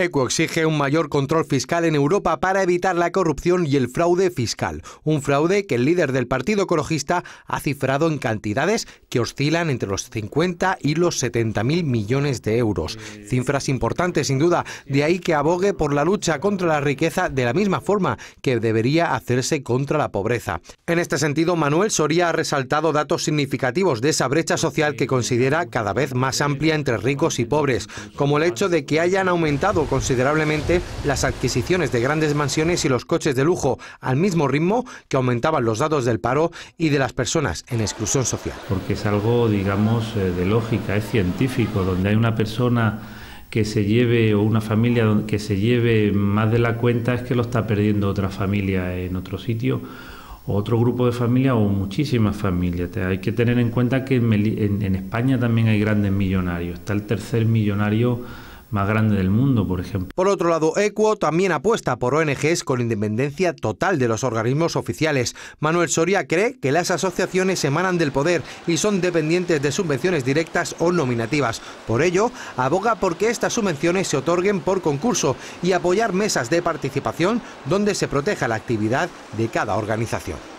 ECO exige un mayor control fiscal en Europa para evitar la corrupción y el fraude fiscal, un fraude que el líder del Partido Ecologista ha cifrado en cantidades que oscilan entre los 50 y los 70 mil millones de euros, cifras importantes sin duda, de ahí que abogue por la lucha contra la riqueza de la misma forma que debería hacerse contra la pobreza. En este sentido, Manuel Soria ha resaltado datos significativos de esa brecha social que considera cada vez más amplia entre ricos y pobres, como el hecho de que hayan aumentado considerablemente las adquisiciones de grandes mansiones y los coches de lujo, al mismo ritmo que aumentaban los datos del paro y de las personas en exclusión social. Porque es algo, digamos, eh, de lógica, es científico, donde hay una persona que se lleve o una familia que se lleve más de la cuenta es que lo está perdiendo otra familia en otro sitio otro grupo de familia... o muchísimas familias. Hay que tener en cuenta que en, España también hay grandes millonarios. Está el tercer millonario más grande del mundo, por ejemplo. Por otro lado, Equo también apuesta por ONGs con independencia total de los organismos oficiales. Manuel Soria cree que las asociaciones emanan del poder y son dependientes de subvenciones directas o nominativas. Por ello, aboga por que estas subvenciones se otorguen por concurso y apoyar mesas de participación donde se proteja la actividad de cada organización.